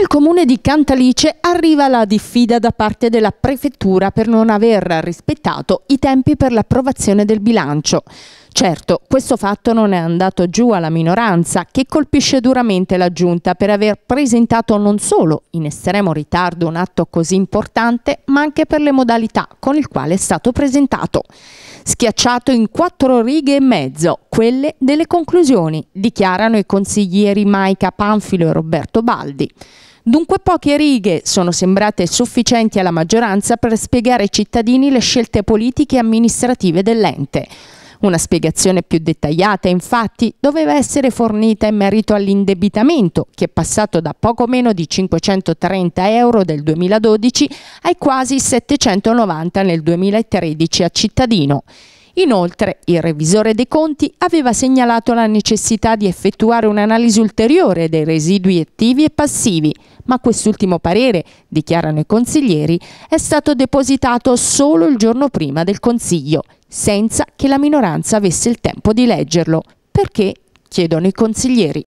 Al comune di Cantalice arriva la diffida da parte della prefettura per non aver rispettato i tempi per l'approvazione del bilancio. Certo, questo fatto non è andato giù alla minoranza, che colpisce duramente la Giunta per aver presentato non solo in estremo ritardo un atto così importante, ma anche per le modalità con il quale è stato presentato. Schiacciato in quattro righe e mezzo, quelle delle conclusioni, dichiarano i consiglieri Maica Panfilo e Roberto Baldi. Dunque poche righe sono sembrate sufficienti alla maggioranza per spiegare ai cittadini le scelte politiche e amministrative dell'ente. Una spiegazione più dettagliata infatti doveva essere fornita in merito all'indebitamento che è passato da poco meno di 530 euro del 2012 ai quasi 790 nel 2013 a cittadino. Inoltre, il revisore dei conti aveva segnalato la necessità di effettuare un'analisi ulteriore dei residui attivi e passivi, ma quest'ultimo parere, dichiarano i consiglieri, è stato depositato solo il giorno prima del Consiglio senza che la minoranza avesse il tempo di leggerlo. Perché? chiedono i consiglieri.